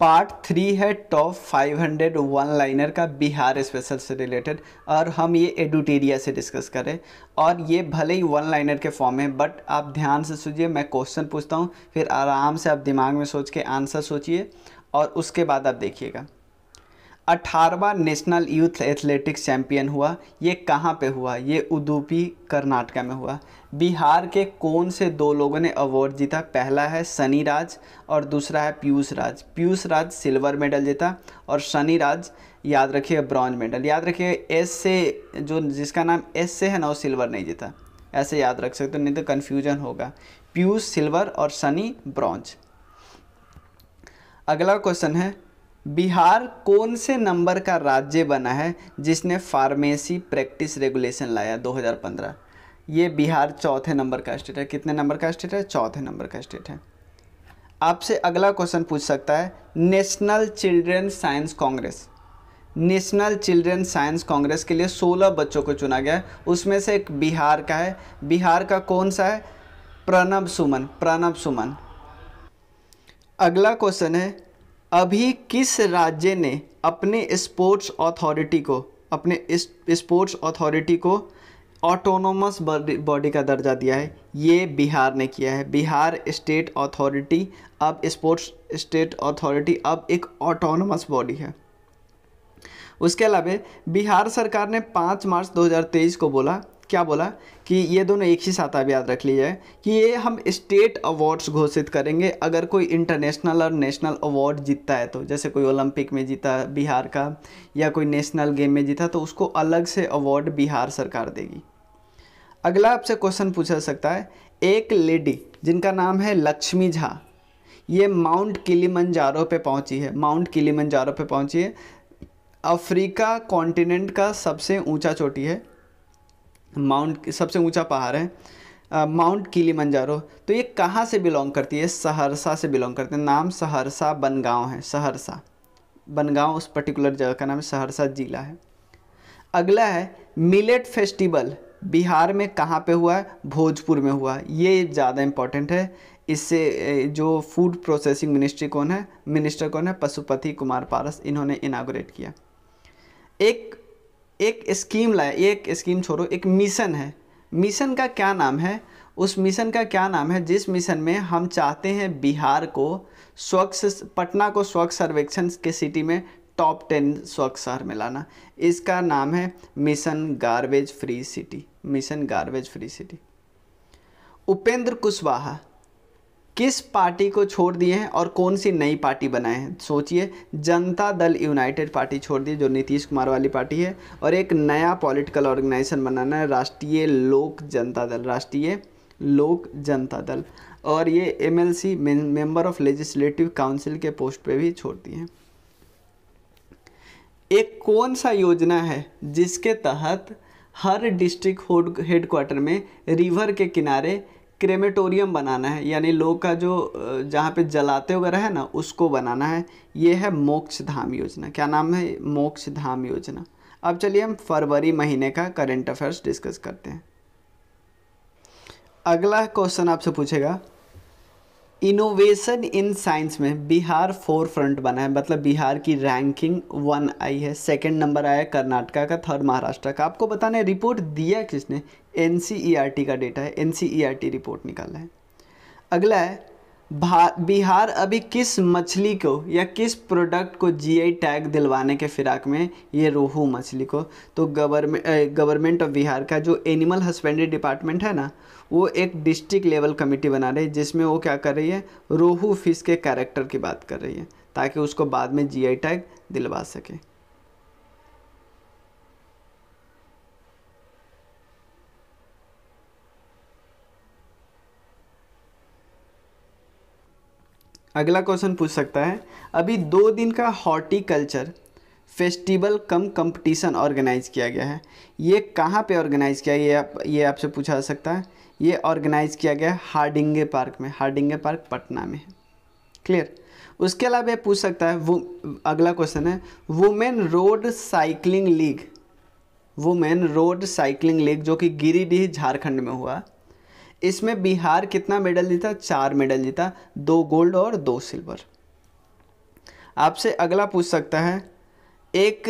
part three है top 500 one liner का Bihar special से रिलेटेड और हम ये एडुटेरिया से डिस्कस करें और ये भले ही वन लाइनर के फॉर्म है बट आप ध्यान से सोचिए मैं क्वेश्चन पूछता हूँ फिर आराम से आप दिमाग में सोच के आंसर सोचिए और उसके बाद आप देखिएगा अठारहवा नेशनल यूथ एथलेटिक्स चैंपियन हुआ ये कहाँ पे हुआ ये उदुपी कर्नाटका में हुआ बिहार के कौन से दो लोगों ने अवार्ड जीता पहला है सनी राज और दूसरा है पीयूष राज पीयूष राज सिल्वर मेडल जीता और सनी राज याद रखिए ब्रॉन्ज मेडल याद रखिए एस से जो जिसका नाम एस से है ना वो सिल्वर नहीं जीता ऐसे याद रख सकते हो नहीं तो कन्फ्यूजन होगा पीयूष सिल्वर और सनी ब्रॉन्ज अगला क्वेश्चन है बिहार कौन से नंबर का राज्य बना है जिसने फार्मेसी प्रैक्टिस रेगुलेशन लाया 2015 ये बिहार चौथे नंबर का स्टेट है कितने नंबर का स्टेट है चौथे नंबर का स्टेट है आपसे अगला क्वेश्चन पूछ सकता है national children science congress national children science congress के लिए 16 बच्चों को चुना गया है उसमें से एक बिहार का है बिहार का कौन सा है प्रणब सुमन प्रणब सुमन अगला क्वेश्चन है अभी किस राज्य ने अपने स्पोर्ट्स अथॉरिटी को अपने इस स्पोर्ट्स अथॉरिटी को ऑटोनोमस बॉडी का दर्जा दिया है ये बिहार ने किया है बिहार स्टेट अथॉरिटी अब स्पोर्ट्स स्टेट अथॉरिटी अब एक ऑटोनोमस बॉडी है उसके अलावा बिहार सरकार ने 5 मार्च 2023 को बोला क्या बोला कि ये दोनों एक ही साथ आप याद रख लीजिए कि ये हम स्टेट अवार्ड्स घोषित करेंगे अगर कोई इंटरनेशनल और नेशनल अवार्ड जीतता है तो जैसे कोई ओलंपिक में जीता बिहार का या कोई नेशनल गेम में जीता तो उसको अलग से अवार्ड बिहार सरकार देगी अगला आपसे क्वेश्चन पूछा सकता है एक लेडी जिनका नाम है लक्ष्मी झा ये माउंट किलीमंजारो पे पहुंची है माउंट किलीमंजारो पे पहुंची है अफ्रीका कॉन्टिनेंट का सबसे ऊंचा चोटी है माउंट सबसे ऊंचा पहाड़ है माउंट किली तो ये कहाँ से बिलोंग करती है सहरसा से बिलोंग करते हैं नाम सहरसा बनगांव है सहरसा बनगांव उस पर्टिकुलर जगह का नाम है सहरसा जिला है अगला है मिलेट फेस्टिवल बिहार में कहाँ पे हुआ है भोजपुर में हुआ है ये ज़्यादा इम्पॉर्टेंट है इससे जो फूड प्रोसेसिंग मिनिस्ट्री कौन है मिनिस्टर कौन है पशुपति कुमार पारस इन्होंने इनाग्रेट किया एक एक स्कीम लाए एक स्कीम छोड़ो एक मिशन है मिशन का क्या नाम है उस मिशन का क्या नाम है जिस मिशन में हम चाहते हैं बिहार को स्वच्छ पटना को स्वच्छ सर्वेक्षण के सिटी में टॉप टेन स्वच्छ शहर में लाना इसका नाम है mission garbage free city mission garbage free city Upendra Kushwaha किस पार्टी को छोड़ दिए हैं और कौन सी नई पार्टी बनाए हैं सोचिए जनता दल यूनाइटेड पार्टी छोड़ दी जो नीतीश कुमार वाली पार्टी है और एक नया पॉलिटिकल ऑर्गेनाइजेशन बनाना है राष्ट्रीय लोक जनता दल राष्ट्रीय लोक जनता दल और ये M L C of legislative council के पोस्ट पे भी छोड़ दिए हैं एक कौन सा योजना है जिसके तहत हर डिस्ट्रिक्ट हेडक्वार्टर में रिवर के किनारे क्रेमेटोरियम बनाना है यानी लोग का जो जहाँ पे जलाते वगैरह है ना उसको बनाना है ये है मोक्ष धाम योजना क्या नाम है मोक्ष धाम योजना अब चलिए हम फरवरी महीने का करेंट अफेयर्स डिस्कस करते हैं अगला क्वेश्चन आपसे पूछेगा इनोवेशन इन साइंस में बिहार फोर फ्रंट बना है मतलब बिहार की रैंकिंग वन आई है सेकंड नंबर आया कर्नाटका का थर्ड महाराष्ट्र का आपको बताना है रिपोर्ट दिया किसने एन e का डेटा है एन रिपोर्ट निकाला है अगला है बिहार अभी किस मछली को या किस प्रोडक्ट को जीआई टैग दिलवाने के फिराक में ये रोहू मछली को तो गवर्नमेंट गवर्नमेंट ऑफ बिहार का जो एनिमल हस्बेंड्री डिपार्टमेंट है ना वो एक डिस्ट्रिक्ट लेवल कमेटी बना रही है जिसमें वो क्या कर रही है रोहू फिश के कैरेक्टर की बात कर रही है ताकि उसको बाद में जी टैग दिलवा सके अगला क्वेश्चन पूछ सकता है अभी दो दिन का horticulture festival cum competition organize किया गया है ये कहाँ पे ऑर्गेनाइज किया ये आप ये आपसे पूछा जा सकता है ये ऑर्गेनाइज किया गया है हार्डिंगे पार्क में हार्डिंगे पार्क पटना में है क्लियर उसके अलावा ये पूछ सकता है वो अगला क्वेश्चन है women road cycling league women road cycling league जो कि गिरिडीह झारखंड में हुआ इसमें बिहार कितना मेडल जीता चार मेडल जीता दो गोल्ड और दो सिल्वर आपसे अगला पूछ सकता है एक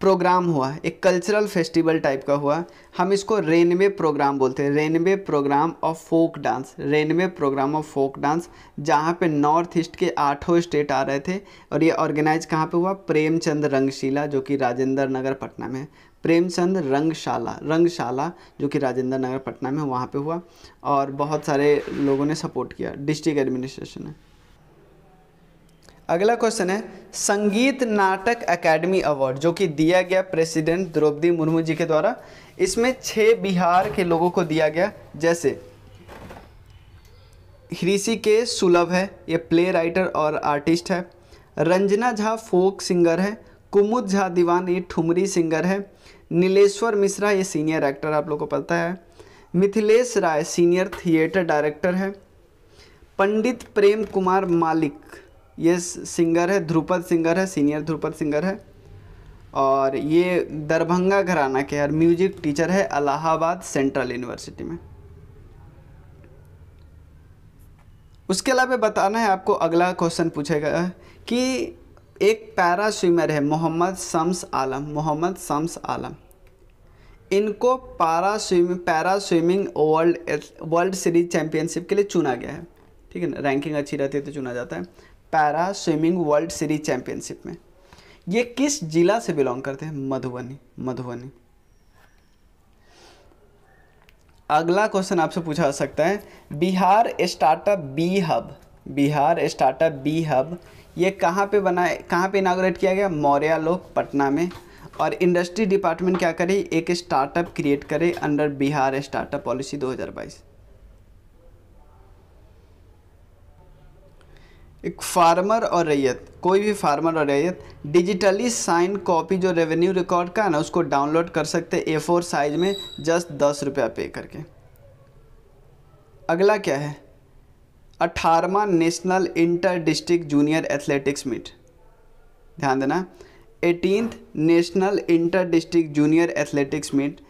प्रोग्राम हुआ एक कल्चरल फेस्टिवल टाइप का हुआ हम इसको रेनवे प्रोग्राम बोलते हैं runway programme of folk dance runway programme of folk dance जहाँ पे नॉर्थ ईस्ट के आठों स्टेट आ रहे थे और ये ऑर्गेनाइज कहाँ पे हुआ प्रेमचंद रंगशिला जो कि राजेंद्र नगर पटना में प्रेमचंद रंगशाला रंगशाला जो कि राजेंद्र नगर पटना में वहाँ पे हुआ और बहुत सारे लोगों ने सपोर्ट किया डिस्ट्रिक्ट एडमिनिस्ट्रेशन ने अगला क्वेश्चन है संगीत नाटक एकेडमी अवार्ड जो कि दिया गया प्रेसिडेंट द्रौपदी मुर्मू जी के द्वारा इसमें छः बिहार के लोगों को दिया गया जैसे ऋषि के सुलभ है ये प्ले राइटर और आर्टिस्ट है रंजना झा फोक सिंगर है कुमुद झा दीवान ये ठुमरी सिंगर है नीलेश्वर मिश्रा ये सीनियर एक्टर आप लोग को पता है Mithilesh Rai senior theatre director है पंडित प्रेम कुमार मालिक ये सिंगर है ध्रुपद सिंगर है सीनियर ध्रुपद सिंगर है और ये दरभंगा घराना के यार म्यूजिक टीचर है अलाहाबाद सेंट्रल यूनिवर्सिटी में उसके अलावा बताना है आपको अगला क्वेश्चन पूछेगा कि एक पैरा स्विमर है मोहम्मद शम्स आलम मोहम्मद शम्स आलम इनको para swim para swimming world world series championship के लिए चुना गया है ठीक है ना रैंकिंग अच्छी रहती है तो चुना जाता है para swimming world series championship में ये किस जिला से बिलोंग करते हैं मधुबनी मधुबनी अगला क्वेश्चन आपसे पूछा जा सकता है Bihar startup B hub Bihar startup B hub ये कहाँ पे बनाए कहाँ पे इनाग्रेट किया गया मौर्य लोक पटना में और इंडस्ट्री डिपार्टमेंट क्या करे एक स्टार्टअप क्रिएट करे अंडर बिहार स्टार्टअप पॉलिसी 2022 एक फार्मर और रैयत कोई भी फार्मर और रैयत डिजिटली साइन कॉपी जो रेवेन्यू रिकॉर्ड का है ना उसको डाउनलोड कर सकते ए फोर साइज में जस्ट दस रुपया पे करके अगला क्या है अठारहवा national inter district junior athletics meet ध्यान देना eighteenth national inter district junior athletics meet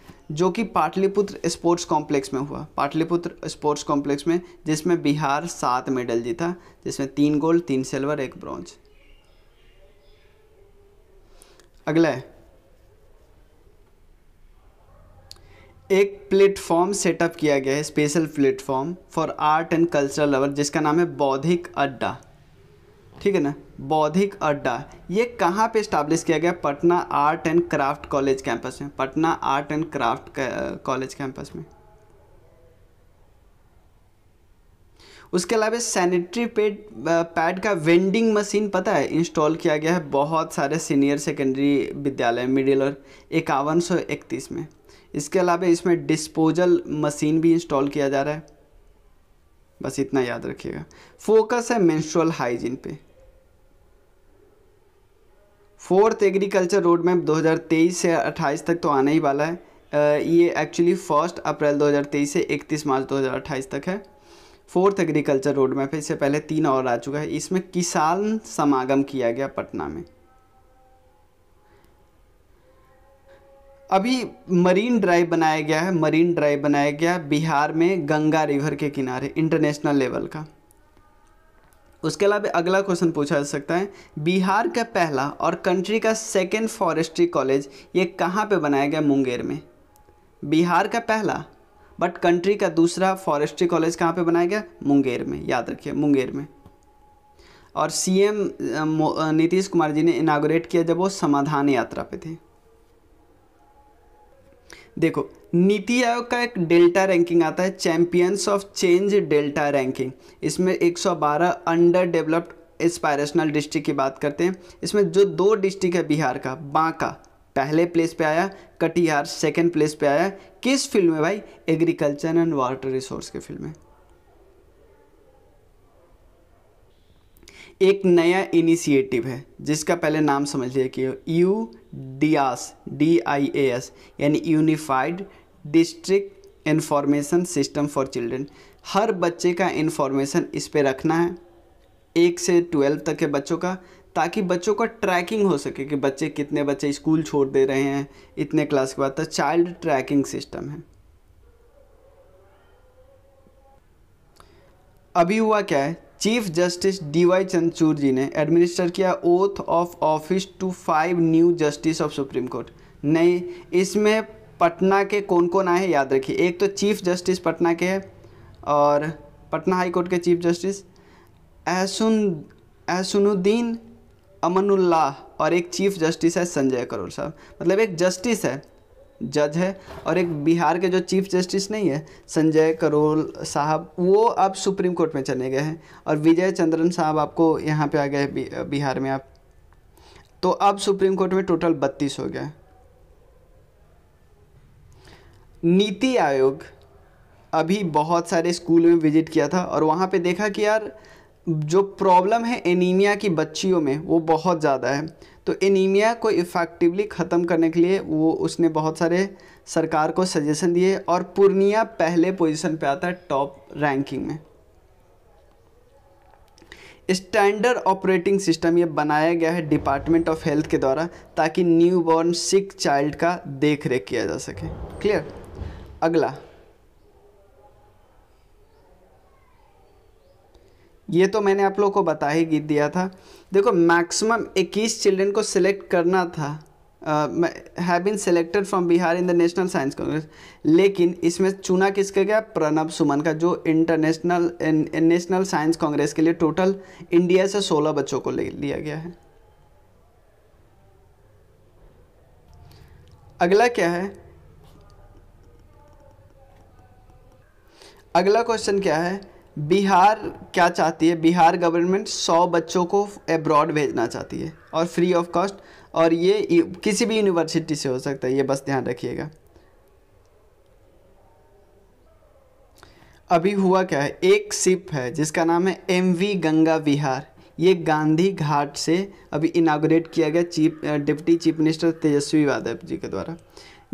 जो कि पाटलिपुत्र स्पोर्ट्स कॉम्प्लेक्स में हुआ पाटलिपुत्र स्पोर्ट्स कॉम्प्लेक्स में जिसमें बिहार सात मेडल जीता जिसमें तीन गोल्ड तीन सिल्वर एक ब्रॉन्ज अगला है एक प्लेटफॉर्म सेटअप किया गया है special platform for art and cultural lover जिसका नाम है बौद्धिक अड्डा ठीक है ना बौद्धिक अड्डा ये कहाँ पे स्टाब्लिश किया गया Patna art and craft college campus में Patna art and craft college campus में उसके अलावा सैनिटरी पेड पैड का वेंडिंग मशीन पता है इंस्टॉल किया गया है बहुत सारे सीनियर सेकेंडरी विद्यालय मिडिल और इक्यावन सौ इकतीस में इसके अलावा इसमें डिस्पोजल मशीन भी इंस्टॉल किया जा रहा है बस इतना याद रखिएगा फोकस है मेंस्ट्रुअल हाइजीन पे फोर्थ एग्रीकल्चर रोड मैप 2023 से 28 तक तो आने ही वाला है ये एक्चुअली फर्स्ट अप्रैल 2023 से 31 मार्च 2028 तक है फोर्थ एग्रीकल्चर रोड मैप इससे पहले तीन और आ चुका है इसमें किसान समागम किया गया पटना में अभी मरीन ड्राइव बनाया गया है मरीन ड्राइव बनाया गया है बिहार में गंगा रिवर के किनारे इंटरनेशनल लेवल का उसके अलावा अगला क्वेश्चन पूछा जा सकता है बिहार का पहला और कंट्री का सेकेंड फॉरेस्ट्री कॉलेज ये कहाँ पे बनाया गया मुंगेर में बिहार का पहला बट कंट्री का दूसरा फॉरेस्ट्री कॉलेज कहाँ पे बनाया गया मुंगेर में याद रखिए मुंगेर में और सीएम नीतीश कुमार जी ने इनाग्रेट किया जब वो समाधान यात्रा पे थे देखो नीति आयोग का एक डेल्टा रैंकिंग आता है champions of change delta ranking इसमें 112 अंडर डेवलप्ड इंस्पायरेशनल डिस्ट्रिक्ट की बात करते हैं इसमें जो दो डिस्ट्रिक्ट है बिहार का बांका पहले प्लेस पे आया कटिहार सेकंड प्लेस पे आया किस फील्ड में भाई एग्रीकल्चर एंड वाटर रिसोर्स के फील्ड में एक नया इनिशिएटिव है जिसका पहले नाम समझ लिया कि यू डी आस डी आई ए एस यानी unified district information system for children हर बच्चे का इन्फॉर्मेशन इस पर रखना है एक से ट्वेल्व तक के बच्चों का ताकि बच्चों का ट्रैकिंग हो सके कि बच्चे कितने बच्चे स्कूल छोड़ दे रहे हैं इतने क्लास के बाद तो चाइल्ड ट्रैकिंग सिस्टम है अभी हुआ क्या है chief justice D Y Chandrachud ji ने एडमिनिस्टर किया oath of office to five new justice of supreme court नहीं इसमें पटना के कौन कौन आए हैं याद रखिए एक तो चीफ जस्टिस पटना के हैं और पटना हाई कोर्ट के चीफ जस्टिस एहसन एहसनुद्दीन अमनुल्लाह और एक चीफ जस्टिस है संजय करोल साहब मतलब एक जस्टिस है जज है और एक बिहार के जो चीफ जस्टिस नहीं है संजय करोल साहब वो अब सुप्रीम कोर्ट में चले गए हैं और विजय चंद्रन साहब आपको यहाँ पे आ गए बिहार में आप तो अब सुप्रीम कोर्ट में टोटल बत्तीस हो गए नीति आयोग अभी बहुत सारे स्कूल में विजिट किया था और वहाँ पे देखा कि यार जो प्रॉब्लम है एनीमिया की बच्चियों में वो बहुत ज़्यादा है तो एनीमिया को इफ़ेक्टिवली ख़त्म करने के लिए वो उसने बहुत सारे सरकार को सजेशन दिए और पूर्णिया पहले पोजीशन पे आता है टॉप रैंकिंग में स्टैंडर्ड ऑपरेटिंग सिस्टम ये बनाया गया है डिपार्टमेंट ऑफ हेल्थ के द्वारा ताकि न्यू बॉर्न सिक चाइल्ड का देख रेख किया जा सके क्लियर अगला ये तो मैंने आप लोगों को बता ही गीत दिया था देखो मैक्सिमम 21 चिल्ड्रन को सिलेक्ट करना था have been selected from Bihar in the national science congress लेकिन इसमें चुना किसका गया प्रणब सुमन का जो इंटरनेशनल नेशनल साइंस कांग्रेस के लिए टोटल इंडिया से 16 बच्चों को ले लिया गया है अगला क्या है अगला क्वेश्चन क्या है बिहार क्या चाहती है बिहार गवर्नमेंट सौ बच्चों को एब्रॉड भेजना चाहती है और फ्री ऑफ कॉस्ट और ये किसी भी यूनिवर्सिटी से हो सकता है ये बस ध्यान रखिएगा अभी हुआ क्या है एक सिप है जिसका नाम है एम वी गंगा विहार ये गांधी घाट से अभी इनाग्रेट किया गया chief deputy chief minister Tejashwi Yadav ji के द्वारा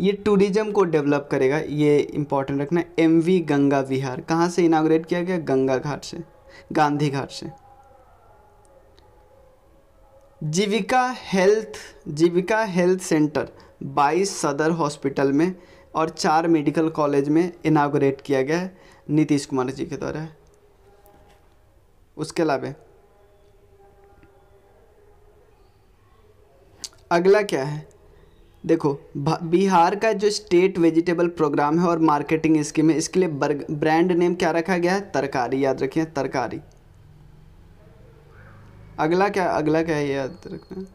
ये टूरिज्म को डेवलप करेगा ये इम्पोर्टेंट रखना एम वी गंगा विहार कहाँ से इनाग्रेट किया गया गंगा घाट से गांधी घाट से Jeevika health Jeevika health centre 22 Sadar hospital में और चार मेडिकल कॉलेज में इनाग्रेट किया गया है नीतीश कुमार जी के द्वारा उसके अलावा अगला क्या है देखो बिहार का जो स्टेट वेजिटेबल प्रोग्राम है और मार्केटिंग स्कीम है इसके लिए ब्रांड नेम क्या रखा गया है तरकारी याद रखिए तरकारी अगला क्या अगला क्या है याद रखना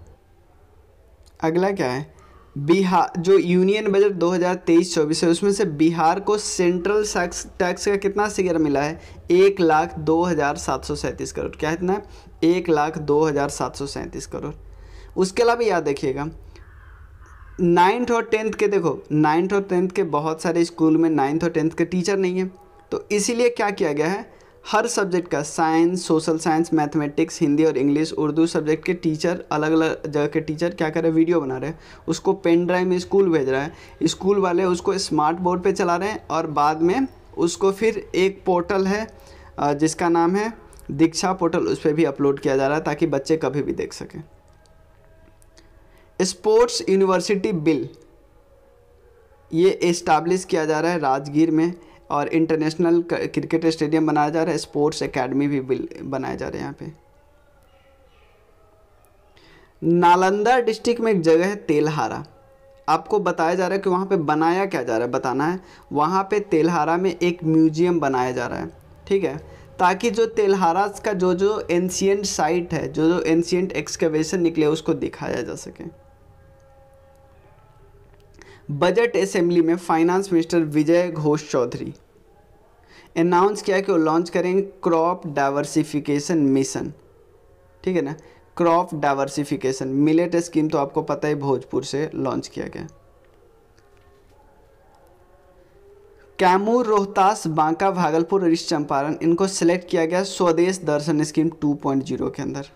अगला क्या है बिहार जो यूनियन बजट 2023-24 है उसमें से बिहार को सेंट्रल टैक्स का कितना सिगर मिला है एक लाख दो हज़ार सात सौ सैंतीस करोड़ क्या इतना है एक लाख दो हज़ार सात सौ सैंतीस करोड़ उसके अलावा याद रखिएगा नाइन्थ और टेंथ के देखो नाइन्थ और टेंथ के बहुत सारे स्कूल में नाइन्थ और टेंथ के टीचर नहीं है तो इसीलिए क्या किया गया है हर सब्जेक्ट का science social science mathematics Hindi और इंग्लिश उर्दू सब्जेक्ट के टीचर अलग अलग जगह के टीचर क्या कर रहे हैं वीडियो बना रहे हैं उसको पेन ड्राइव में स्कूल भेज रहा है स्कूल वाले उसको स्मार्ट बोर्ड पे चला रहे हैं और बाद में उसको फिर एक पोर्टल है जिसका नाम है दीक्षा पोर्टल उस पर भी अपलोड किया जा रहा है ताकि बच्चे कभी भी देख सकें स्पोर्ट्स यूनिवर्सिटी बिल ये इस्टाब्लिश किया जा रहा है राजगीर में और इंटरनेशनल क्रिकेट स्टेडियम बनाया जा रहा है स्पोर्ट्स एकेडमी भी बिल बनाया जा रहा है यहाँ पे नालंदा डिस्ट्रिक्ट में एक जगह है तेलहारा आपको बताया जा रहा है कि वहाँ पे बनाया क्या जा रहा है बताना है वहाँ पे तेलहारा में एक म्यूजियम बनाया जा रहा है ठीक है ताकि जो तेलहारा का जो जो एंशियंट साइट है जो जो एंशियंट एक्सकवेशन निकले उसको दिखाया जा सके बजट असेंबली में finance minister Vijay Ghosh Choudhary announce किया कि वो लॉन्च करेंगे क्रॉप डाइवर्सिफिकेशन मिशन ठीक है ना क्रॉप डाइवर्सिफिकेशन मिलेट स्कीम तो आपको पता ही भोजपुर से लॉन्च किया गया कैमूर रोहतास बांका भागलपुर और ईस्ट चंपारण इनको सिलेक्ट किया गया स्वदेश दर्शन स्कीम 2.0 के अंदर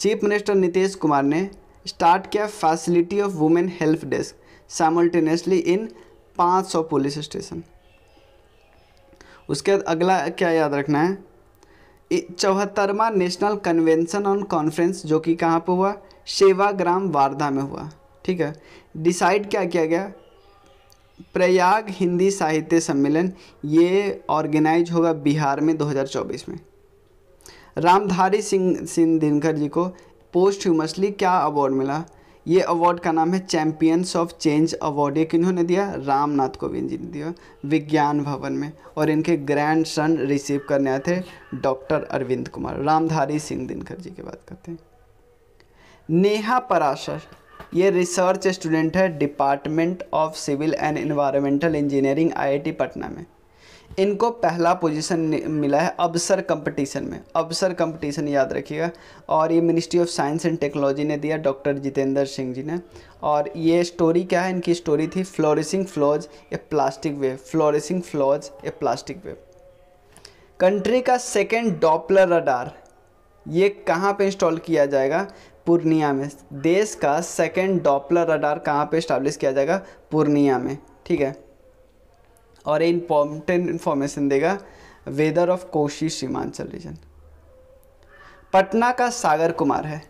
चीफ मिनिस्टर नीतीश कुमार ने स्टार्ट किया facility of women help desk simultaneously in 500 police station उसके बाद अगला क्या याद रखना है चौहत्तरवा नेशनल कन्वेंशन ऑन कॉन्फ्रेंस जो कि कहाँ पर हुआ सेवाग्राम वार्धा में हुआ ठीक है डिसाइड क्या किया गया प्रयाग हिंदी साहित्य सम्मेलन ये ऑर्गेनाइज होगा बिहार में 2024 में रामधारी सिंह सिंह दिनकर जी को पोस्ट ह्यूमसली क्या अवार्ड मिला ये अवार्ड का नाम है चैंपियंस ऑफ चेंज अवार्ड ये किन्होंने दिया रामनाथ कोविंद जी ने दिया विज्ञान भवन में और इनके ग्रैंड सन रिसीव करने आए थे डॉक्टर अरविंद कुमार रामधारी सिंह दिनकर जी की बात करते हैं नेहा पराशर ये रिसर्च स्टूडेंट है department of civil and environmental engineering I Patna में इनको पहला पोजीशन मिला है अबसर कंपटीशन में अबसर कंपटीशन याद रखिएगा और ये ministry of science and technology ने दिया डॉक्टर जितेंद्र सिंह जी ने और ये स्टोरी क्या है इनकी स्टोरी थी flourishing flows a plastic wave flourishing flaws a plastic wave country का सेकेंड डॉपलर रडार ये कहाँ पे इंस्टॉल किया जाएगा पूर्णिया में देश का सेकेंड डॉपलर रडार कहाँ पे इस्टाब्लिश किया जाएगा पूर्णिया में ठीक है और इम्पोर्टेंट इन्फॉर्मेशन देगा weather of Koshi Seemanchal region Patna का सागर कुमार है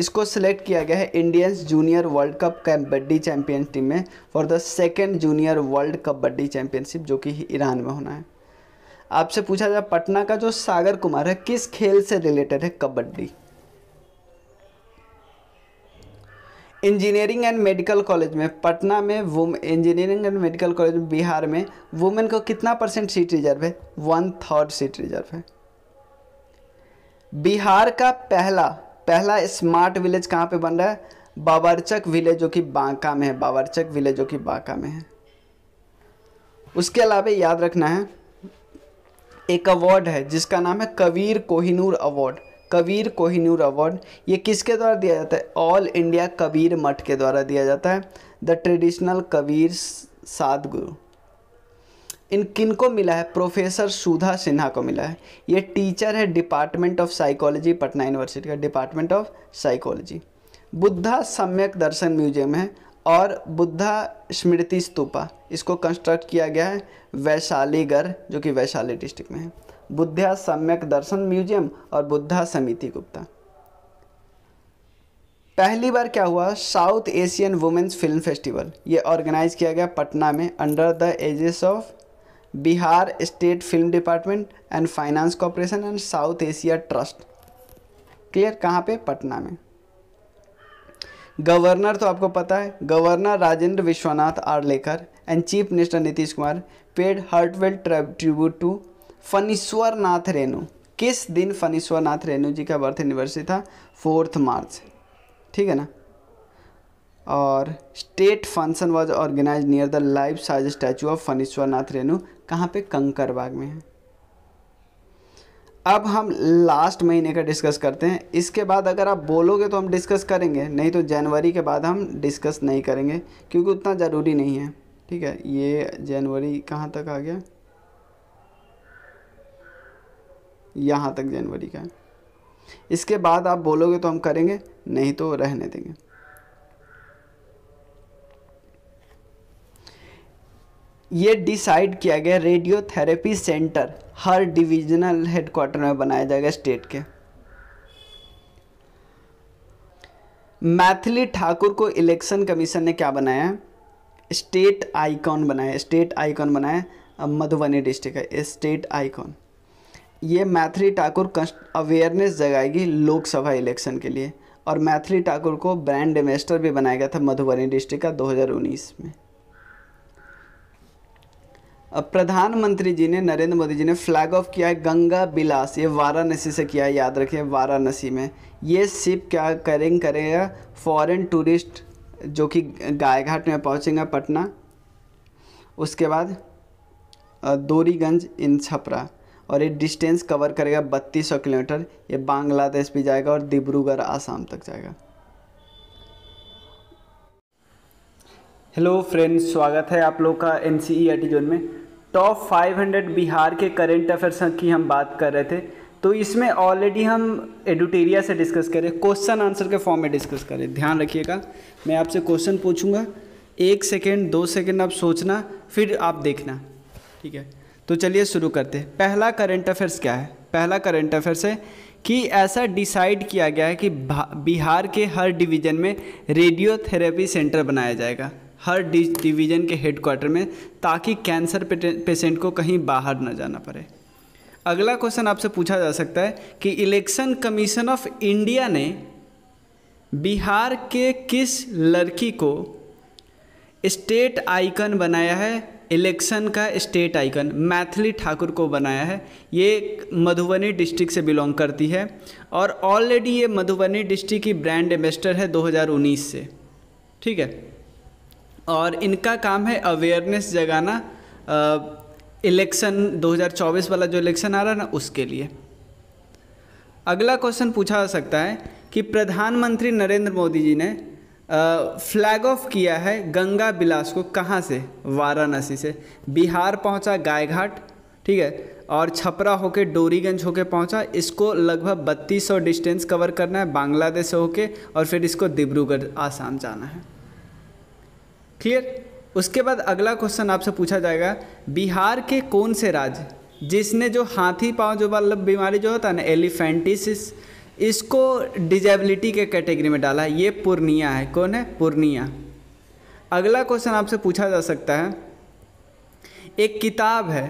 इसको सिलेक्ट किया गया है Indians junior world cup kabaddi champion team में for the second junior world kabaddi championship जो कि ईरान में होना है आपसे पूछा जाए पटना का जो सागर कुमार है किस खेल से रिलेटेड है kabaddi engineering and medical college में पटना में women engineering and medical college में बिहार में वुमेन को कितना परसेंट सीट रिजर्व है वन थर्ड सीट रिजर्व है बिहार का पहला पहला स्मार्ट विलेज कहाँ पे बन रहा है बावरचक विलेज जो कि बांका में है बावरचक विलेज जो कि बांका में है उसके अलावा याद रखना है एक अवार्ड है जिसका नाम है कबीर कोहिनूर अवार्ड कबीर कोहिनूर अवार्ड ये किसके द्वारा दिया जाता है ऑल इंडिया कबीर मठ के द्वारा दिया जाता है द ट्रेडिशनल कबीर सादगुरु इन किन को मिला है प्रोफेसर सुधा सिन्हा को मिला है ये टीचर है department of psychology Patna university का department of psychology Buddha Samyak Darshan museum है और बुद्धा स्मृति स्तूपा इसको कंस्ट्रक्ट किया गया है वैशालीगढ़ जो कि वैशाली डिस्ट्रिक्ट में है बुद्धा सम्यक दर्शन म्यूजियम और बुद्धा समिति गुप्ता पहली बार क्या हुआ South Asian women's film festival ये ऑर्गेनाइज किया गया पटना में under the aegis of Bihar state film department and finance corporation and South Asia trust clear कहाँ पे पटना में गवर्नर तो आपको पता है governor Rajendra Vishwanath Arlekar and chief minister Nitish Kumar paid heartfelt tribute to Phanishwar Nath Renu किस दिन फनीश्वर नाथ रेणु जी का बर्थ एनिवर्सरी था फोर्थ मार्च ठीक है ना और state function was organize near the life size statue of Phanishwar Nath Renu कहाँ पे कंकरबाग में है अब हम लास्ट महीने का डिस्कस करते हैं इसके बाद अगर आप बोलोगे तो हम डिस्कस करेंगे नहीं तो जनवरी के बाद हम डिस्कस नहीं करेंगे क्योंकि उतना ज़रूरी नहीं है ठीक है ये जनवरी कहाँ तक आ गया यहाँ तक जनवरी का है इसके बाद आप बोलोगे तो हम करेंगे नहीं तो रहने देंगे ये डिसाइड किया गया रेडियोथेरेपी सेंटर हर डिविजनल हेडक्वार्टर में बनाया जाएगा स्टेट के मैथिली ठाकुर को इलेक्शन कमीशन ने क्या बनाया स्टेट आइकॉन बनाया स्टेट आइकॉन बनाया मधुबनी डिस्ट्रिक्ट का स्टेट आइकॉन ये मैथिली ठाकुर अवेयरनेस जगाएगी लोकसभा इलेक्शन के लिए और मैथिली ठाकुर को ब्रांड एम्बेसडर भी बनाया गया था मधुबनी डिस्ट्रिक्ट का 2019 में अब प्रधानमंत्री जी ने नरेंद्र मोदी जी ने फ्लैग ऑफ किया है गंगा बिलास ये वाराणसी से किया है याद रखिए वाराणसी में ये शिप क्या करेंगे करेगा फॉरेन टूरिस्ट जो कि गायघाट में पहुँचेंगे पटना उसके बाद दोरीगंज इन छपरा और ये डिस्टेंस कवर करेगा बत्तीस किलोमीटर ये बांग्लादेश भी जाएगा और डिब्रूगढ़ आसाम तक जाएगा हेलो फ्रेंड्स स्वागत है आप लोग का एन सी e जोन में टॉप 500 बिहार के करंट अफेयर्स की हम बात कर रहे थे तो इसमें ऑलरेडी हम एडुटेरिया से डिस्कस करें क्वेश्चन आंसर के फॉर्म में डिस्कस करें ध्यान रखिएगा मैं आपसे क्वेश्चन पूछूंगा एक सेकेंड दो सेकेंड आप सोचना फिर आप देखना ठीक है तो चलिए शुरू करते हैं पहला करंट अफेयर्स क्या है पहला करंट अफेयर्स है कि ऐसा डिसाइड किया गया है कि बिहार के हर डिवीज़न में रेडियोथेरेपी सेंटर बनाया जाएगा हर डिवीज़न के हेडक्वार्टर में ताकि कैंसर पेशेंट को कहीं बाहर ना जाना पड़े अगला क्वेश्चन आपसे पूछा जा सकता है कि इलेक्शन कमीशन ऑफ इंडिया ने बिहार के किस लड़की को स्टेट आइकन बनाया है इलेक्शन का स्टेट आइकन मैथिली ठाकुर को बनाया है ये मधुबनी डिस्ट्रिक्ट से बिलोंग करती है और ऑलरेडी ये मधुबनी डिस्ट्रिक्ट की ब्रांड एम्बेसडर है 2019 से ठीक है और इनका काम है अवेयरनेस जगाना इलेक्शन 2024 वाला जो इलेक्शन आ रहा है ना उसके लिए अगला क्वेश्चन पूछा जा सकता है कि प्रधानमंत्री नरेंद्र मोदी जी ने फ्लैग ऑफ किया है गंगा बिलास को कहाँ से वाराणसी से बिहार पहुँचा गायघाट ठीक है और छपरा होके डोरीगंज होके पहुंचा इसको लगभग 3200 डिस्टेंस कवर करना है बांग्लादेश से होके और फिर इसको डिब्रूगढ़ आसाम जाना है क्लियर उसके बाद अगला क्वेश्चन आपसे पूछा जाएगा बिहार के कौन से राज्य जिसने जो हाथी पाँव जो मतलब बीमारी जो होता है ना एलिफेंटिसिस इसको डिजेबिलिटी के कैटेगरी में डाला है ये पूर्णिया है कौन है पूर्णिया अगला क्वेश्चन आपसे पूछा जा सकता है एक किताब है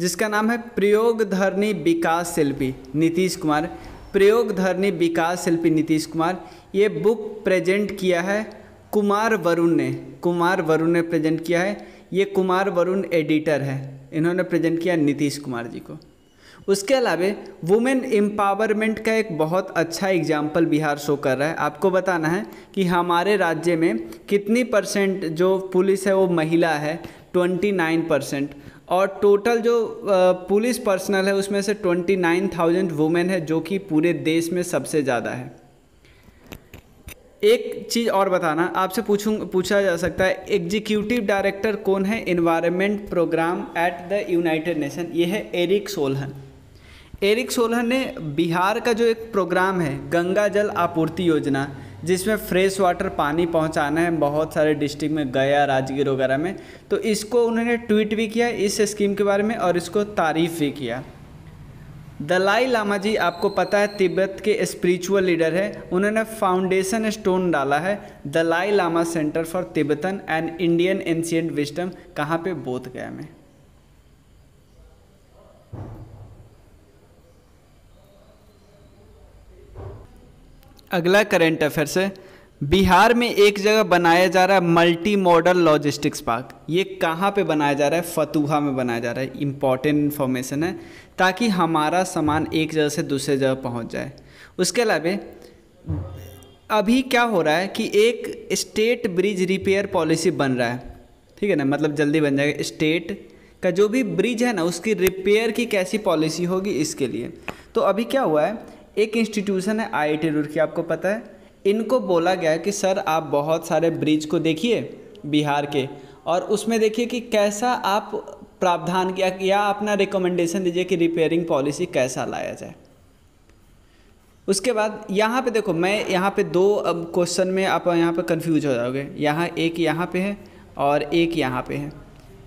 जिसका नाम है प्रयोग धरनी विकास शिल्पी नीतीश कुमार प्रयोग धरनी विकास शिल्पी नीतीश कुमार ये बुक प्रेजेंट किया है कुमार वरुण ने कुमार वरुण ने प्रेजेंट किया है ये कुमार वरुण एडिटर है इन्होंने प्रेजेंट किया नीतीश कुमार जी को उसके अलावा वुमेन एम्पावरमेंट का एक बहुत अच्छा एग्जाम्पल बिहार शो कर रहा है आपको बताना है कि हमारे राज्य में कितनी परसेंट जो पुलिस है वो महिला है ट्वेंटी नाइन परसेंट और टोटल जो पुलिस पर्सनल है उसमें से ट्वेंटी नाइन थाउजेंड वुमेन है जो कि पूरे देश में सबसे ज़्यादा है एक चीज़ और बताना आपसे पूछूँ पूछा जा सकता है एग्जीक्यूटिव डायरेक्टर कौन है environment programme at the United Nation ये है एरिक सोलहन एरिक सोलह ने बिहार का जो एक प्रोग्राम है गंगा जल आपूर्ति योजना जिसमें फ्रेश वाटर पानी पहुंचाना है बहुत सारे डिस्ट्रिक्ट में गया राजगीर वगैरह में तो इसको उन्होंने ट्वीट भी किया इस स्कीम के बारे में और इसको तारीफ़ भी किया दलाई लामा जी आपको पता है तिब्बत के स्पिरिचुअल लीडर है उन्होंने फाउंडेशन स्टोन डाला है Dalai Lama centre for Tibetan and Indian ancient wisdom कहाँ पे बोध गया में अगला करंट अफेयर से बिहार में एक जगह बनाया जा रहा है मल्टी मॉडल लॉजिस्टिक्स पार्क ये कहाँ पे बनाया जा रहा है फतूहा में बनाया जा रहा है इम्पॉर्टेंट इन्फॉर्मेशन है ताकि हमारा सामान एक जगह से दूसरे जगह पहुँच जाए उसके अलावा अभी क्या हो रहा है कि एक स्टेट ब्रिज रिपेयर पॉलिसी बन रहा है ठीक है ना मतलब जल्दी बन जाएगा स्टेट का जो भी ब्रिज है ना उसकी रिपेयर की कैसी पॉलिसी होगी इसके लिए तो अभी क्या हुआ है एक इंस्टीट्यूशन है आई आई रुड़की आपको पता है इनको बोला गया कि सर आप बहुत सारे ब्रिज को देखिए बिहार के और उसमें देखिए कि कैसा आप प्रावधान किया या अपना रिकमेंडेशन दीजिए कि रिपेयरिंग पॉलिसी कैसा लाया जाए उसके बाद यहाँ पे देखो मैं यहाँ पे दो अब क्वेश्चन में आप यहाँ पे कंफ्यूज हो जाओगे यहाँ एक यहाँ पे है और एक यहाँ पे है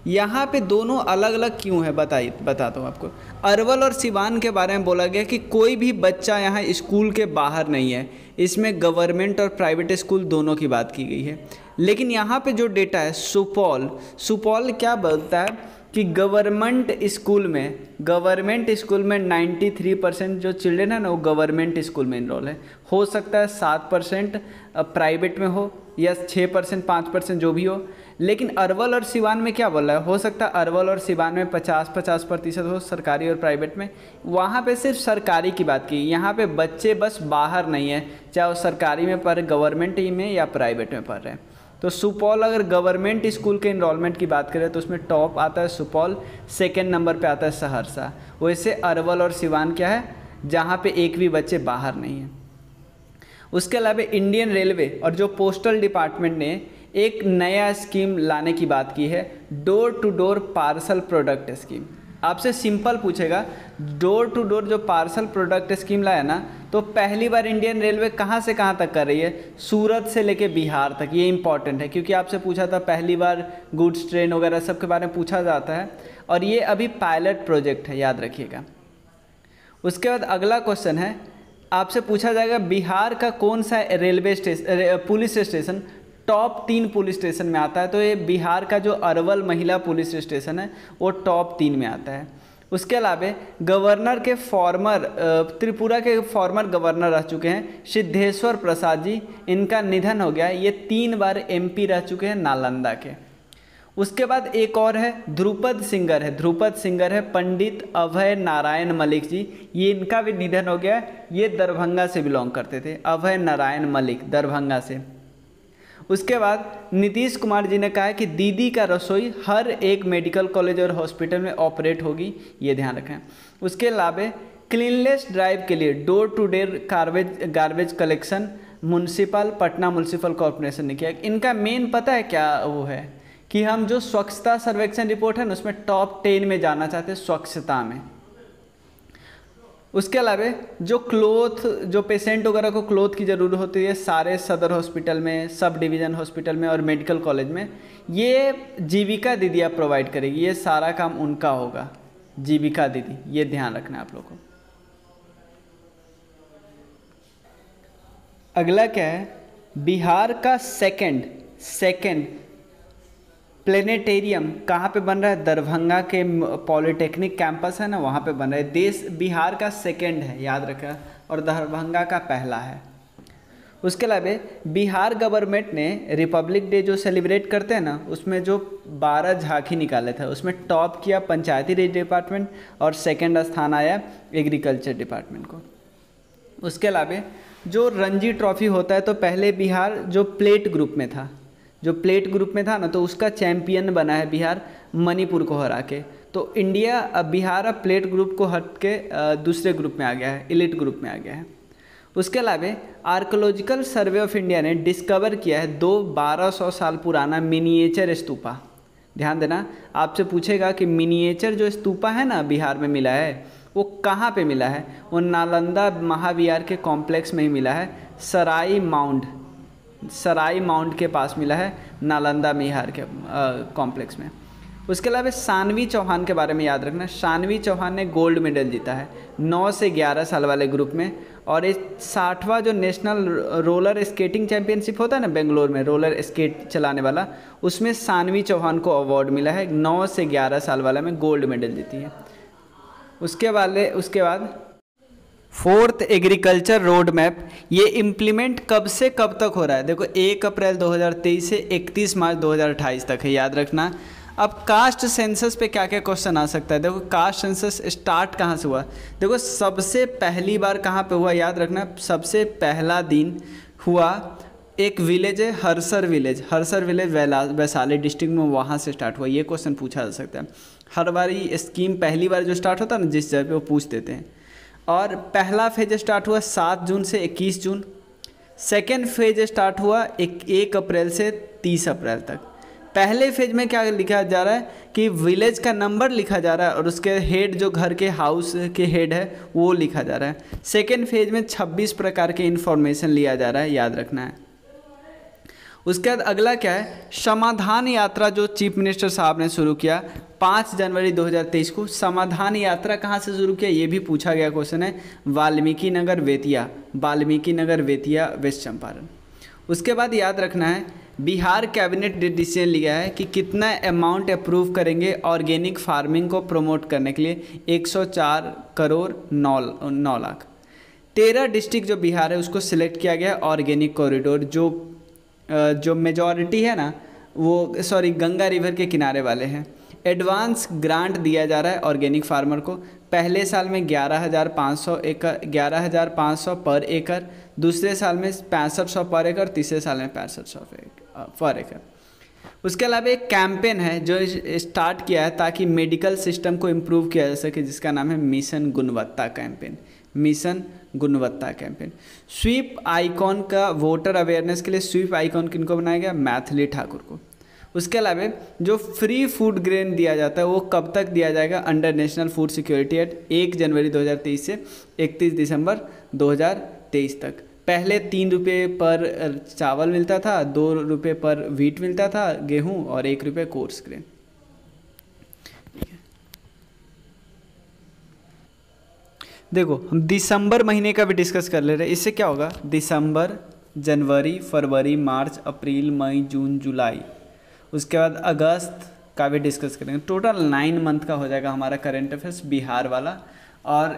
यहाँ पे दोनों अलग अलग क्यों है बताइए बताता हूँ आपको अरवल और सिवान के बारे में बोला गया कि कोई भी बच्चा यहाँ स्कूल के बाहर नहीं है इसमें गवर्नमेंट और प्राइवेट स्कूल दोनों की बात की गई है लेकिन यहाँ पे जो डेटा है सुपौल सुपौल क्या बोलता है कि गवर्नमेंट स्कूल में गवर्नमेंट स्कूल में 93 परसेंट जो चिल्ड्रेन है ना वो गवर्नमेंट स्कूल में इनरोल है हो सकता है सात परसेंट प्राइवेट में हो या छः परसेंट पाँच परसेंट जो भी हो लेकिन अरवल और सिवान में क्या बोल रहा है हो सकता है अरवल और सिवान में पचास पचास प्रतिशत हो सरकारी और प्राइवेट में वहाँ पे सिर्फ सरकारी की बात की यहाँ पे बच्चे बस बाहर नहीं है चाहे वो सरकारी में पढ़ गवर्नमेंट ही में या प्राइवेट में पढ़ रहे हैं तो सुपौल अगर गवर्नमेंट स्कूल के इनरोलमेंट की बात करें तो उसमें टॉप आता है सुपौल सेकेंड नंबर पर आता है सहरसा वैसे अरवल और सिवान क्या है जहाँ पर एक भी बच्चे बाहर नहीं है उसके अलावा इंडियन रेलवे और जो पोस्टल डिपार्टमेंट ने एक नया स्कीम लाने की बात की है door to door parcel product scheme आपसे सिंपल पूछेगा डोर टू डोर जो पार्सल प्रोडक्ट स्कीम लाया ना तो पहली बार इंडियन रेलवे कहाँ से कहाँ तक कर रही है सूरत से लेके बिहार तक ये इंपॉर्टेंट है क्योंकि आपसे पूछा था पहली बार गुड्स ट्रेन वगैरह सब के बारे में पूछा जाता है और ये अभी पायलट प्रोजेक्ट है याद रखिएगा उसके बाद अगला क्वेश्चन है आपसे पूछा जाएगा बिहार का कौन सा railway station police station top तीन पुलिस स्टेशन में आता है तो ये बिहार का जो अरवल महिला पुलिस स्टेशन है वो टॉप तीन में आता है उसके अलावा गवर्नर के फॉर्मर त्रिपुरा के फॉर्मर गवर्नर रह चुके हैं सिद्धेश्वर प्रसाद जी इनका निधन हो गया ये तीन बार एमपी रह चुके हैं नालंदा के उसके बाद एक और है ध्रुपद सिंगर है ध्रुपद सिंगर है पंडित अभय नारायण मलिक जी ये इनका भी निधन हो गया ये दरभंगा से बिलोंग करते थे अभय नारायण मलिक दरभंगा से उसके बाद नीतीश कुमार जी ने कहा है कि दीदी का रसोई हर एक मेडिकल कॉलेज और हॉस्पिटल में ऑपरेट होगी ये ध्यान रखें उसके अलावा क्लीनलेस ड्राइव के लिए door to door garbage garbage collection municipal Patna municipal corporation ने किया इनका मेन पता है क्या वो है कि हम जो स्वच्छता सर्वेक्षण रिपोर्ट है ना उसमें टॉप टेन में जाना चाहते हैं स्वच्छता में उसके अलावा जो क्लोथ जो पेशेंट वगैरह को क्लोथ की ज़रूरत होती है सारे सदर हॉस्पिटल में सब डिवीज़न हॉस्पिटल में और मेडिकल कॉलेज में ये जीविका दीदी आप प्रोवाइड करेगी ये सारा काम उनका होगा जीविका दीदी ये ध्यान रखना आप लोगों को अगला क्या है बिहार का सेकंड सेकंड प्लेनेटेरियम कहाँ पे बन रहा है दरभंगा के पॉलिटेक्निक कैंपस है ना वहाँ पे बन रहा है देश बिहार का सेकंड है याद रखा और दरभंगा का पहला है उसके अलावा बिहार गवर्नमेंट ने रिपब्लिक डे जो सेलिब्रेट करते हैं ना उसमें जो बारह झांकी निकाले थे उसमें टॉप किया पंचायती राज डिपार्टमेंट और सेकेंड स्थान आया एग्रीकल्चर डिपार्टमेंट को उसके अलावा जो रणजी ट्रॉफी होता है तो पहले बिहार जो प्लेट ग्रुप में था जो प्लेट ग्रुप में था ना तो उसका चैम्पियन बना है बिहार मणिपुर को हरा के तो इंडिया अब बिहार अब प्लेट ग्रुप को हट के दूसरे ग्रुप में आ गया है इलिट ग्रुप में आ गया है उसके अलावा आर्कोलॉजिकल सर्वे ऑफ इंडिया ने डिस्कवर किया है दो बारह सौ साल पुराना मिनिएचर स्तूपा ध्यान देना आपसे पूछेगा कि मिनिएचर जो स्तूपा है ना बिहार में मिला है वो कहाँ पे मिला है वो नालंदा महाविहार के कॉम्प्लेक्स में ही मिला है सराई माउंट सराई माउंट के पास मिला है नालंदा मिहार के कॉम्प्लेक्स में उसके अलावा शानवी चौहान के बारे में याद रखना शानवी चौहान ने गोल्ड मेडल जीता है 9 से 11 साल वाले ग्रुप में और ये साठवा जो नेशनल रोलर स्केटिंग चैंपियनशिप होता है ना बेंगलोर में रोलर स्केट चलाने वाला उसमें सानवी चौहान को अवार्ड मिला है 9 से 11 साल वाला में गोल्ड मेडल जीती है उसके वाले उसके बाद फोर्थ एग्रीकल्चर रोड मैप ये इम्प्लीमेंट कब से कब तक हो रहा है देखो एक अप्रैल 2023 से 31 मार्च 2028 तक है याद रखना अब कास्ट सेंसस पे क्या क्या क्वेश्चन आ सकता है देखो कास्ट सेंसस स्टार्ट कहाँ से हुआ देखो सबसे पहली बार कहाँ पे हुआ याद रखना सबसे पहला दिन हुआ एक विलेज है Harsar village Harsar village Vaishali district में वहाँ से स्टार्ट हुआ ये क्वेश्चन पूछा जा सकता है हर बार ये स्कीम पहली बार जो स्टार्ट होता है ना जिस जगह पे वो पूछ देते हैं और पहला फेज स्टार्ट हुआ सात जून से इक्कीस जून सेकेंड फेज स्टार्ट हुआ एक एक अप्रैल से तीस अप्रैल तक पहले फेज में क्या लिखा जा रहा है कि विलेज का नंबर लिखा जा रहा है और उसके हेड जो घर के हाउस के हेड है वो लिखा जा रहा है सेकेंड फेज में 26 प्रकार के इन्फॉर्मेशन लिया जा रहा है याद रखना है उसके बाद अगला क्या है समाधान यात्रा जो चीफ मिनिस्टर साहब ने शुरू किया पाँच जनवरी 2023 को समाधान यात्रा कहाँ से शुरू किया ये भी पूछा गया क्वेश्चन है वाल्मीकि नगर वेतिया वाल्मीकि नगर वेतिया वेस्ट चंपारण उसके बाद याद रखना है बिहार कैबिनेट ने डिसीजन लिया है कि कितना अमाउंट अप्रूव करेंगे ऑर्गेनिक फार्मिंग को प्रमोट करने के लिए 104 करोड़ नौ नौ लाख तेरह डिस्ट्रिक्ट जो बिहार है उसको सिलेक्ट किया गया ऑर्गेनिक कॉरिडोर जो जो मेजॉरिटी है ना वो सॉरी गंगा रिवर के किनारे वाले हैं एडवांस ग्रांट दिया जा रहा है ऑर्गेनिक फार्मर को पहले साल में ग्यारह हज़ार पाँच सौ एकड़ ग्यारह हज़ार पाँच सौ पर एकड़ दूसरे साल में पैंसठ सौ पर एकड़ तीसरे साल में पैंसठ सौ पर एकड़ उसके अलावा एक कैंपेन है जो स्टार्ट किया है ताकि मेडिकल सिस्टम को इम्प्रूव किया जा सके जिसका नाम है मिशन गुणवत्ता कैंपेन मिशन गुणवत्ता कैंपेन स्वीप आइकॉन का वोटर अवेयरनेस के लिए स्वीप आइकॉन किनको बनाया गया मैथिली ठाकुर को उसके अलावा जो फ्री फूड ग्रेन दिया जाता है वो कब तक दिया जाएगा under national food security act एक जनवरी 2023 से 31 दिसंबर 2023 तक पहले तीन रुपये पर चावल मिलता था दो रुपये पर व्हीट मिलता था गेहूँ और एक रुपये कोर्स ग्रेन देखो हम दिसंबर महीने का भी डिस्कस कर ले रहे हैं इससे क्या होगा दिसंबर जनवरी फरवरी मार्च अप्रैल मई जून जुलाई उसके बाद अगस्त का भी डिस्कस करेंगे टोटल नाइन मंथ का हो जाएगा हमारा करेंट अफेयर्स बिहार वाला और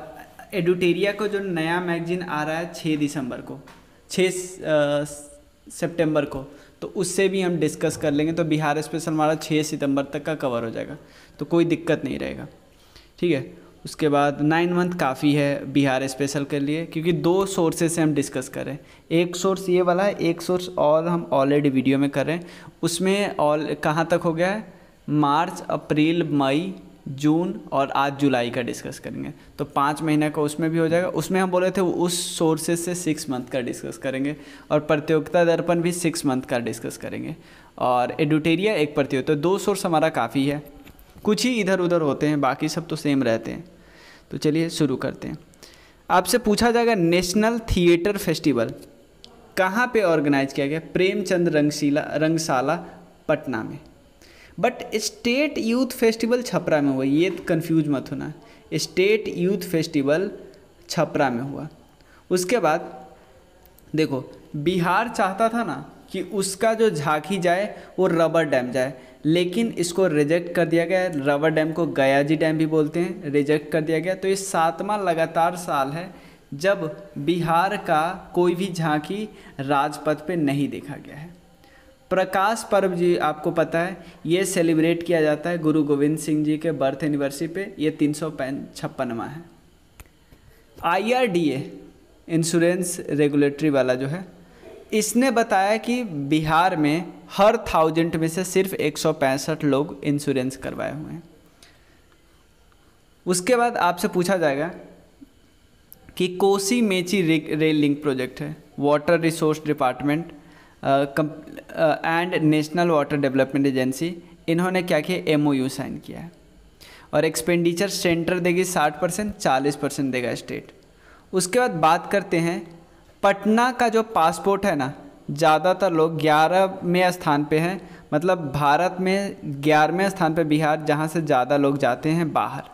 एडुटेरिया को जो नया मैगजीन आ रहा है छः दिसंबर को छः सितंबर को तो उससे भी हम डिस्कस कर लेंगे तो बिहार स्पेशल हमारा छः सितंबर तक का कवर हो जाएगा तो कोई दिक्कत नहीं रहेगा ठीक है उसके बाद नाइन मंथ काफ़ी है बिहार स्पेशल के लिए क्योंकि दो सोर्सेज से हम डिस्कस करें एक सोर्स ये वाला है एक सोर्स और हम ऑलरेडी वीडियो में कर रहे हैं उसमें ऑल कहाँ तक हो गया है मार्च अप्रैल मई जून और आज जुलाई का डिस्कस करेंगे तो पाँच महीने का उसमें भी हो जाएगा उसमें हम बोले थे उस सोर्सेज से सिक्स मंथ का डिस्कस करेंगे और प्रतियोगिता दर्पण भी सिक्स मंथ का डिस्कस करेंगे और एडुटेरिया एक प्रतियोगिता तो दो सोर्स हमारा काफ़ी है कुछ ही इधर उधर होते हैं बाकी सब तो सेम रहते हैं तो चलिए शुरू करते हैं आपसे पूछा जाएगा नेशनल थिएटर फेस्टिवल कहाँ पे ऑर्गेनाइज किया गया प्रेमचंद रंगशीला रंगशाला पटना में but state youth festival Chhapra में हुआ ये कन्फ्यूज मत होना स्टेट यूथ फेस्टिवल छपरा में हुआ उसके बाद देखो बिहार चाहता था ना कि उसका जो झांकी जाए वो रबर डैम जाए लेकिन इसको रिजेक्ट कर दिया गया रबर डैम को गयाजी डैम भी बोलते हैं रिजेक्ट कर दिया गया तो ये सातवां लगातार साल है जब बिहार का कोई भी झांकी राजपथ पे नहीं देखा गया है प्रकाश पर्व जी आपको पता है ये सेलिब्रेट किया जाता है गुरु गोविंद सिंह जी के बर्थ एनिवर्सरी पे ये तीन सौ छप्पनवा है ए इंश्योरेंस रेगुलेटरी वाला जो है इसने बताया कि बिहार में हर थाउजेंड में से सिर्फ एक लोग इंश्योरेंस करवाए हुए हैं उसके बाद आपसे पूछा जाएगा कि Kosi Mechi rail link project है water resource department and national water development agency इन्होंने क्या किया एम साइन किया है और एक्सपेंडिचर सेंटर देगी 60 परसेंट चालीस परसेंट देगा स्टेट उसके बाद बात करते हैं पटना का जो पासपोर्ट है ना ज़्यादातर लोग ग्यारहवें स्थान पे हैं मतलब भारत में ग्यारहवें स्थान पे बिहार जहाँ से ज़्यादा लोग जाते हैं बाहर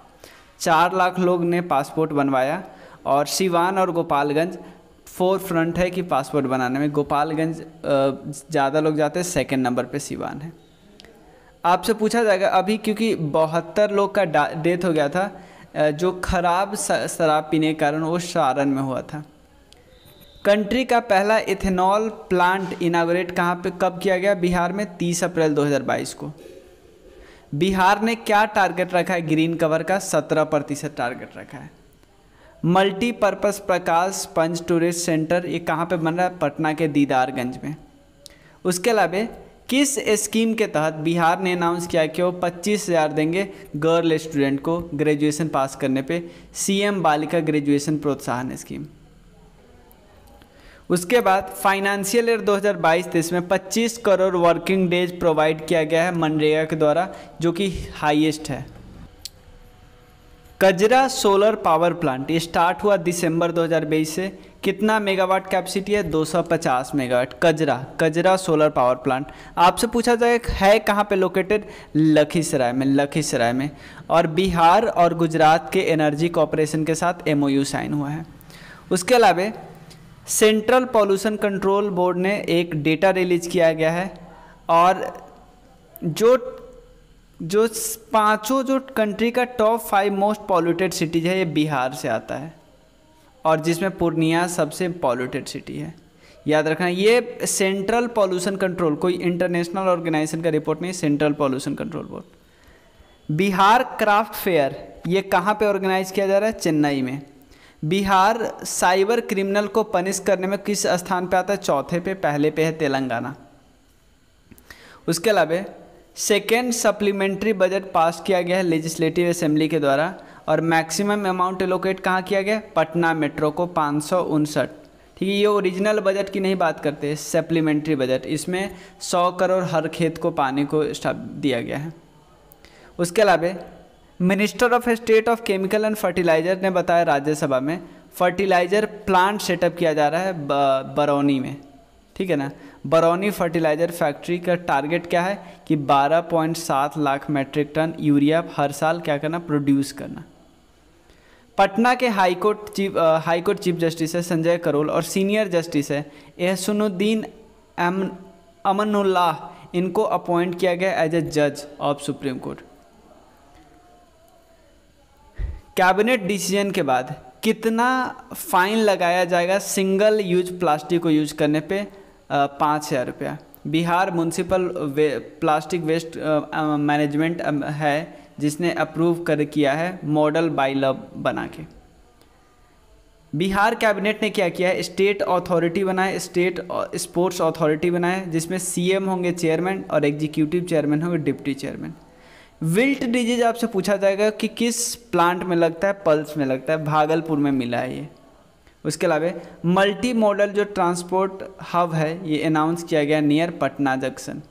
चार लाख लोग ने पासपोर्ट बनवाया और सिवान और गोपालगंज फोर फ्रंट है कि पासपोर्ट बनाने में गोपालगंज ज़्यादा लोग जाते हैं सेकेंड नंबर पर सिवान है आपसे पूछा जाएगा अभी क्योंकि बहत्तर लोग का डेथ हो गया था जो ख़राब शराब पीने के कारण वो सारण में हुआ था कंट्री का पहला इथेनॉल प्लांट इनाग्रेट कहाँ पे कब किया गया बिहार में 30 अप्रैल 2022 को बिहार ने क्या टारगेट रखा है ग्रीन कवर का 17 प्रतिशत टारगेट रखा है multipurpose Prakash Punj tourist centre ये कहाँ पे बन रहा है पटना के दीदारगंज में उसके अलावा किस स्कीम के तहत बिहार ने अनाउंस किया कि वो पच्चीस हज़ार देंगे गर्ल स्टूडेंट को ग्रेजुएशन पास करने पे सीएम बालिका ग्रेजुएशन प्रोत्साहन स्कीम उसके बाद फाइनेंशियल ईयर 2022 तेईस में 25 करोड़ वर्किंग डेज प्रोवाइड किया गया है मनरेगा के द्वारा जो कि हाईएस्ट है Kajra solar power plant start हुआ दिसंबर 2022 से कितना मेगावाट कैपेसिटी है 250 megawatt Kajra Kajra solar power plant आपसे पूछा जाए है कहाँ पे लोकेटेड लखीसराय में लखीसराय में और बिहार और गुजरात के एनर्जी कॉरपोरेशन के साथ एमओयू साइन हुआ है उसके अलावा सेंट्रल पॉल्यूशन कंट्रोल बोर्ड ने एक डेटा रिलीज किया गया है और जो जो पांचों जो कंट्री का top five most polluted cities है ये बिहार से आता है और जिसमें पूर्णिया सबसे पॉल्यूटेड सिटी है याद रखना ये सेंट्रल पॉल्यूशन कंट्रोल कोई इंटरनेशनल ऑर्गेनाइजेशन का रिपोर्ट नहीं central pollution control board Bihar craft fair ये कहाँ पे ऑर्गेनाइज किया जा रहा है चेन्नई में बिहार साइबर क्रिमिनल को पनिश करने में किस स्थान पे आता है चौथे पे पहले पे है तेलंगाना उसके अलावा सेकेंड सप्लीमेंट्री बजट पास किया गया है लेजिस्लेटिव असेंबली के द्वारा और मैक्सिमम अमाउंट एलोकेट कहाँ किया गया पटना मेट्रो को पाँच ठीक है ये ओरिजिनल बजट की नहीं बात करते सप्लीमेंट्री बजट इसमें 100 करोड़ हर खेत को पानी को दिया गया है उसके अलावा minister of state of chemical and fertiliser ने बताया राज्यसभा में फर्टिलाइज़र प्लांट सेटअप किया जा रहा है बरौनी में ठीक है ना बरौनी फर्टिलाइज़र फैक्ट्री का टारगेट क्या है कि 12.7 लाख मैट्रिक टन यूरिया हर साल क्या करना प्रोड्यूस करना पटना के high court chief high court chief justice है संजय करोल और सीनियर जस्टिस है एहसनुद्दीन अमन अमनुल्लाह इनको अपॉइंट किया गया एज ए जज of supreme court cabinet decision के बाद कितना फाइन लगाया जाएगा सिंगल यूज प्लास्टिक को यूज करने पे पाँच हज़ार रुपया Bihar municipal way, plastic waste management है जिसने अप्रूव कर किया है मॉडल बाई लव बना के बिहार कैबिनेट ने क्या किया है स्टेट अथॉरिटी बनाए स्टेट स्पोर्ट्स अथॉरिटी बनाए जिसमें सीएम होंगे चेयरमैन और एग्जीक्यूटिव चेयरमैन होंगे डिप्टी चेयरमैन विल्ट डिजीज आपसे पूछा जाएगा कि किस प्लांट में लगता है पल्स में लगता है भागलपुर में मिला है ये उसके अलावा मल्टी मॉडल जो ट्रांसपोर्ट हब है ये अनाउंस किया गया नियर पटना जंक्शन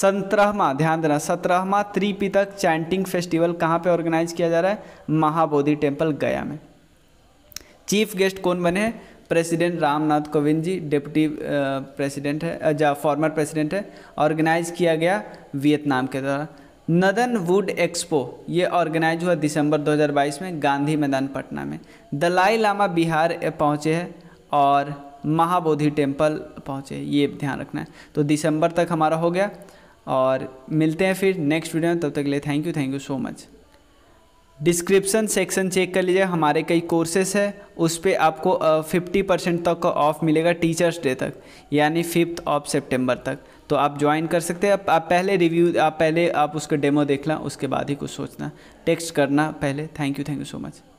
सत्रहवा ध्यान देना सत्रहवा त्रिपितक चैंटिंग फेस्टिवल कहाँ पे ऑर्गेनाइज किया जा रहा है महाबोधि टेम्पल गया में चीफ गेस्ट कौन बने हैं president Ramnath Kovind ji deputy president है जो फॉर्मर प्रेसिडेंट है ऑर्गेनाइज किया गया वियतनाम के द्वारा नदन वुड एक्सपो ये ऑर्गेनाइज हुआ दिसंबर 2022 में गांधी मैदान पटना में दलाई लामा बिहार पहुँचे हैं और महाबोधि टेम्पल पहुँचे ये ध्यान रखना है तो दिसंबर तक हमारा हो गया और मिलते हैं फिर नेक्स्ट वीडियो में तब तक के लिए thank you thank you so much description section check कर लीजिए हमारे कई कोर्सेस है उस पर आपको फिफ्टी परसेंट तक का ऑफ मिलेगा टीचर्स डे तक यानी फिफ्थ ऑफ सेप्टेम्बर तक तो आप ज्वाइन कर सकते हैं आप, पहले रिव्यू आप पहले आप उसका डेमो देखना उसके बाद ही कुछ सोचना टेक्स्ट करना पहले thank you thank you so much